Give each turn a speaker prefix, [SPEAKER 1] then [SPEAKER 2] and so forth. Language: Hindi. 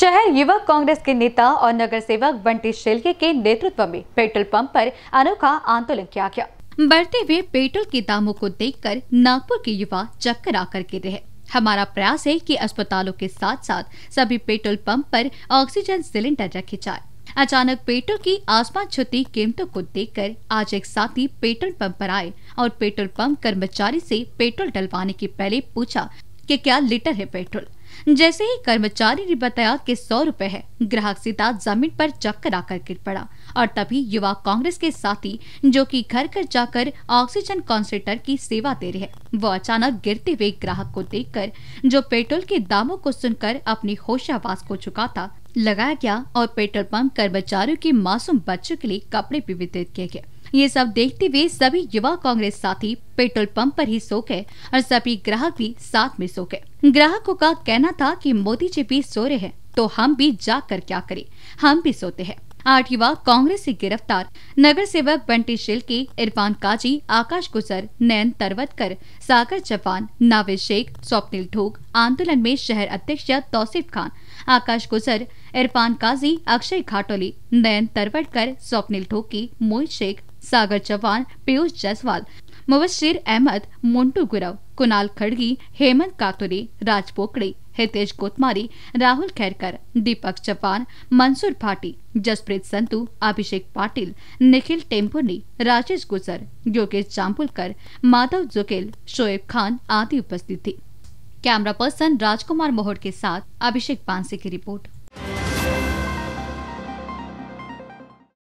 [SPEAKER 1] शहर युवक कांग्रेस के नेता और नगर सेवक बंटी शेलके के नेतृत्व में पेट्रोल पंप पर अनोखा आंदोलन किया गया बढ़ते हुए पेट्रोल के दामों को देखकर नागपुर के युवा चक्कर आकर गिर रहे हमारा प्रयास है कि अस्पतालों के साथ साथ सभी पेट्रोल पंप पर ऑक्सीजन सिलेंडर रखे जाए अचानक पेट्रोल की आसमान छुती कीमतों को देख आज एक साथी पेट्रोल पंप आरोप आए और पेट्रोल पंप कर्मचारी ऐसी पेट्रोल डलवाने के पहले पूछा की क्या लीटर है पेट्रोल जैसे ही कर्मचारी ने बताया कि सौ रुपए है ग्राहक सीता जमीन पर चक्कर आकर गिर पड़ा और तभी युवा कांग्रेस के साथी जो कि घर घर जाकर ऑक्सीजन कॉन्सेंट्रेटर की सेवा दे रहे हैं वो अचानक गिरते हुए ग्राहक को देखकर जो पेट्रोल के दामों को सुनकर अपनी होशावास को चुका था लगाया गया और पेट्रोल पंप कर्मचारियों के मासूम बच्चों के लिए कपड़े भी वितरित किए गए ये सब देखते हुए सभी युवा कांग्रेस साथी पेट्रोल पंप पर ही सो गए और सभी ग्राहक भी साथ में सो गए ग्राहकों का कहना था कि मोदी जी भी सो रहे हैं तो हम भी जाकर क्या करें हम भी सोते हैं आठ युवा कांग्रेस से गिरफ्तार नगर सेवक बंटी के इरफान काजी आकाश गुजर नयन तरवतकर सागर जवान नावे शेख स्वप्निल ढोक आंदोलन में शहर अध्यक्ष तौसिफ खान आकाश गुजर इरफान काजी अक्षय घाटोली नयन तरवटकर स्वप्निल ढोकी मोहित शेख सागर चौहान पीयूष जायसवाल मुबशीर अहमद मोन्टू गुरव कुणाल खड़गी हेमंत कातुरी राज पोकड़े हितेश कोतमारी राहुल खैरकर दीपक चौहान मंसूर भाटी जसप्रीत संतू अभिषेक पाटिल निखिल टेम्पुनी राजेश गुजर योगेश चांपुलकर माधव जुकेल शोएब खान आदि उपस्थित थे कैमरा पर्सन राजकुमार मोहर के साथ अभिषेक पांसे की रिपोर्ट